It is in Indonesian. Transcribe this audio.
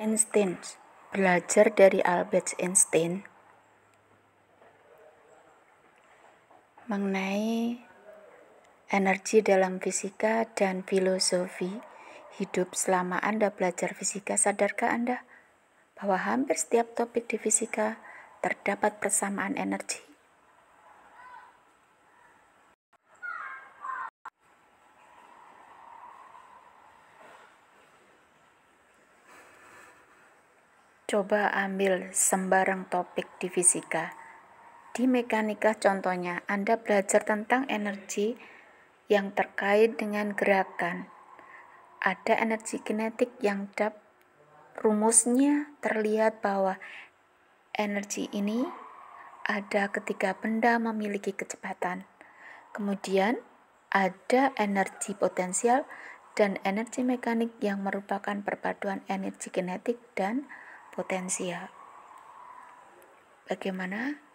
Einstein belajar dari Albert Einstein mengenai energi dalam fisika dan filosofi hidup selama Anda belajar fisika sadarkah Anda bahwa hampir setiap topik di fisika terdapat persamaan energi Coba ambil sembarang topik di fisika. Di mekanika contohnya, Anda belajar tentang energi yang terkait dengan gerakan. Ada energi kinetik yang dap rumusnya terlihat bahwa energi ini ada ketika benda memiliki kecepatan. Kemudian ada energi potensial dan energi mekanik yang merupakan perpaduan energi kinetik dan potensial. Ya. Bagaimana